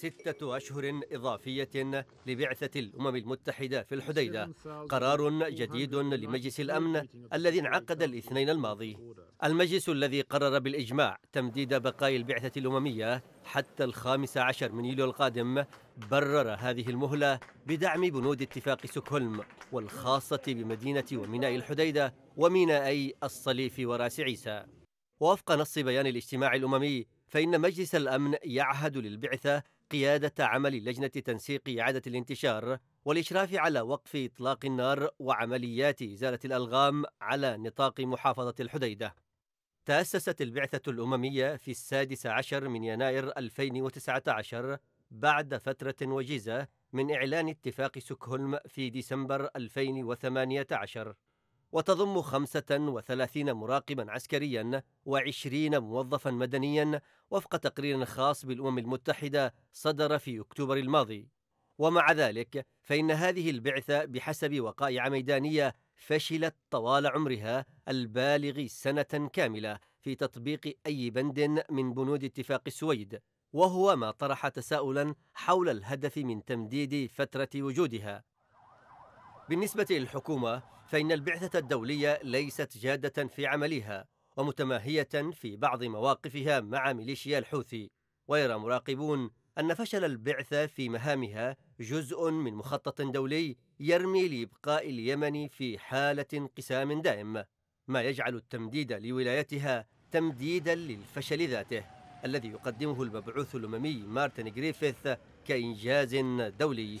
ستة أشهر إضافية لبعثة الأمم المتحدة في الحديدة قرار جديد لمجلس الأمن الذي انعقد الاثنين الماضي المجلس الذي قرر بالإجماع تمديد بقاء البعثة الأممية حتى الخامس عشر من يوليو القادم برر هذه المهلة بدعم بنود اتفاق سوكولم والخاصة بمدينة وميناء الحديدة ومينائي الصليف وراس عيسى ووفق نص بيان الاجتماع الأممي فإن مجلس الأمن يعهد للبعثة قيادة عمل لجنة تنسيق إعادة الانتشار والإشراف على وقف إطلاق النار وعمليات إزالة الألغام على نطاق محافظة الحديدة. تأسست البعثة الأممية في السادس عشر من يناير 2019 بعد فترة وجيزة من إعلان اتفاق سكهولم في ديسمبر 2018 وتضم 35 مراقبا عسكريا و20 موظفا مدنيا وفق تقرير خاص بالأمم المتحدة صدر في أكتوبر الماضي ومع ذلك فإن هذه البعثة بحسب وقائع ميدانية فشلت طوال عمرها البالغ سنة كاملة في تطبيق أي بند من بنود اتفاق السويد وهو ما طرح تساؤلا حول الهدف من تمديد فترة وجودها بالنسبة للحكومة فإن البعثة الدولية ليست جادة في عملها ومتماهية في بعض مواقفها مع ميليشيا الحوثي ويرى مراقبون أن فشل البعثة في مهامها جزء من مخطط دولي يرمي لإبقاء اليمن في حالة انقسام دائم ما يجعل التمديد لولايتها تمديدا للفشل ذاته الذي يقدمه المبعوث الأممي مارتن جريفيث كإنجاز دولي